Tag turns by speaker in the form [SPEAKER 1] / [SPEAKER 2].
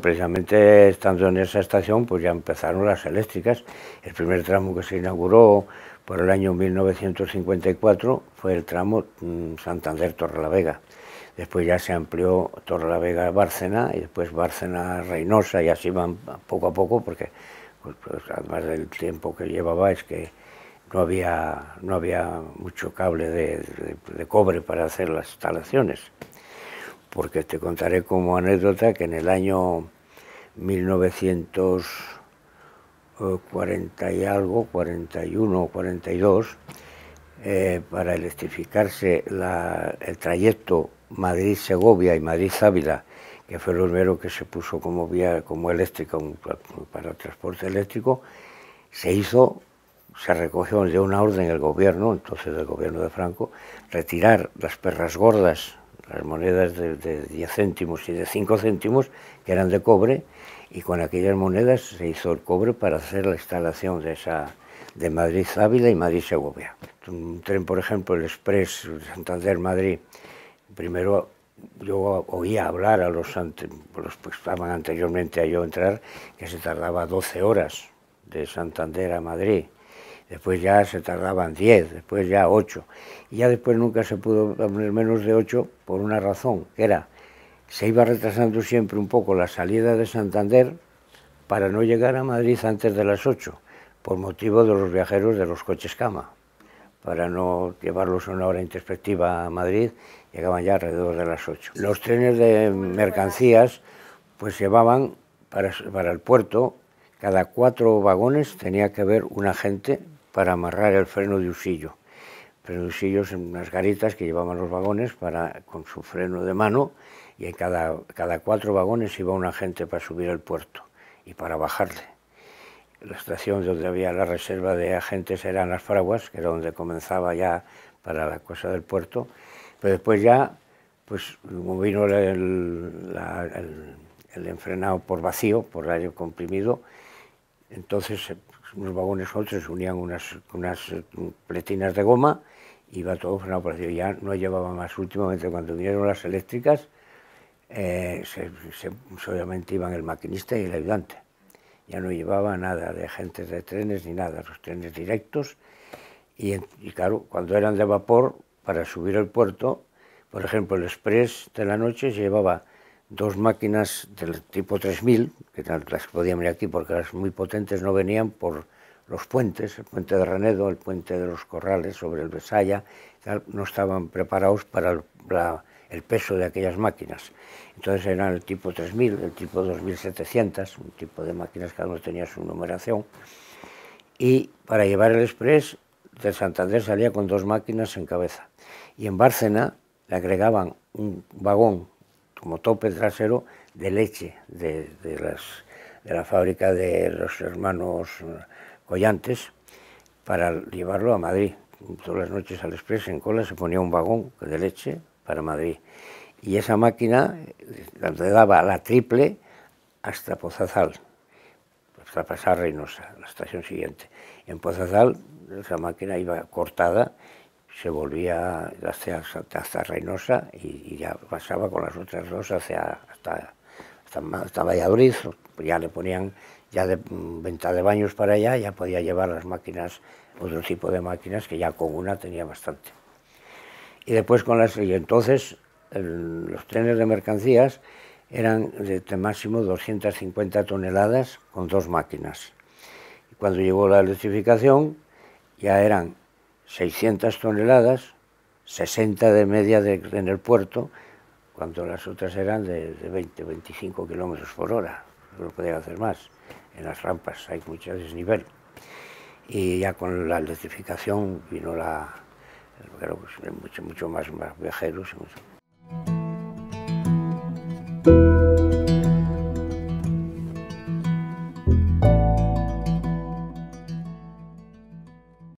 [SPEAKER 1] Precisamente estando en esa estación, pues ya empezaron las eléctricas. El primer tramo que se inauguró por el año 1954 fue el tramo mm, Santander-Torrelavega. Después ya se amplió Torrelavega-Bárcena y después Bárcena-Reynosa y así van poco a poco porque pues, pues, además del tiempo que llevaba es que no había, mucho cable de cobre para hacer las instalaciones porque te contaré como anécdota que en el año 1940 y algo, 41 o 42, para electrificarse el trayecto Madrid-Segovia y Madrid-Ávila, que fue lo primero que se puso como vía como eléctrica para transporte eléctrico, se hizo, se recogió de una orden el gobierno, entonces del gobierno de Franco, retirar las perras gordas las monedas de, 10 céntimos y de 5 céntimos, que eran de cobre, y con aquellas monedas se hizo el cobre para hacer la instalación de de Madrid Ávila y Madrid Segovia. Un tren, por ejemplo, el Express Santander-Madrid, primero yo oía hablar a los, los que estaban anteriormente a yo entrar que se tardaba 12 horas de Santander a Madrid después ya se tardaban 10, después ya 8, y ya después nunca se pudo poner menos de 8 por una razón, que era, se iba retrasando siempre un poco la salida de Santander para no llegar a Madrid antes de las 8, por motivo de los viajeros de los coches cama, para no llevarlos a una hora introspectiva a Madrid, llegaban ya alrededor de las 8. Los trenes de mercancías pues llevaban para, para el puerto, cada cuatro vagones tenía que haber un agente para amarrar el freno de usillo. usillos en unas garitas que llevaban los vagones para, con su freno de mano y en cada, cada cuatro vagones iba un agente para subir al puerto y para bajarle. La estación donde había la reserva de agentes eran las fraguas, que era donde comenzaba ya para la cosa del puerto, pero después ya, pues como vino el, el, el enfrenado por vacío, por aire comprimido, entonces, eh, unos vagones otros se unían unas, unas eh, pletinas de goma y iba todo frenado por Ya no llevaba más. Últimamente, cuando vinieron las eléctricas, eh, obviamente iban el maquinista y el ayudante. Ya no llevaba nada de agentes de trenes ni nada, los trenes directos. Y, y claro, cuando eran de vapor, para subir al puerto, por ejemplo, el express de la noche llevaba dos máquinas del tipo 3000, que eran las que podían venir aquí porque las muy potentes no venían por los puentes, el puente de Renedo, el puente de los Corrales sobre el Besaya, no estaban preparados para el, peso de aquellas máquinas. Entonces eran el tipo 3000, el tipo 2700, un tipo de máquinas, que uno tenía su numeración. Y para llevar el express de Santander salía con dos máquinas en cabeza. Y en Bárcena le agregaban un vagón como tope trasero de leche de, las, de la fábrica de los hermanos eh, Collantes para llevarlo a Madrid. Todas las noches al Express en cola se ponía un vagón de leche para Madrid. Y esa máquina eh, le daba la triple hasta Pozazal, hasta pasar Reynosa, la estación siguiente. En Pozazal esa máquina iba cortada se volvía hacia, hasta Reynosa y, ya pasaba con las otras dos hasta, Valladolid, ya le ponían ya de mm, venta de baños para allá, ya podía llevar las máquinas, otro tipo de máquinas que ya con una tenía bastante. Y después con las, y entonces los trenes de mercancías eran de, de, máximo 250 toneladas con dos máquinas. Y cuando llegó la electrificación ya eran 600 toneladas, 60 de media en el puerto, cuando las otras eran de, 20, 25 kilómetros por hora, no podían hacer más. En las rampas hay mucho desnivel. Y ya con la electrificación vino la, creo pues, mucho, mucho más, viajeros.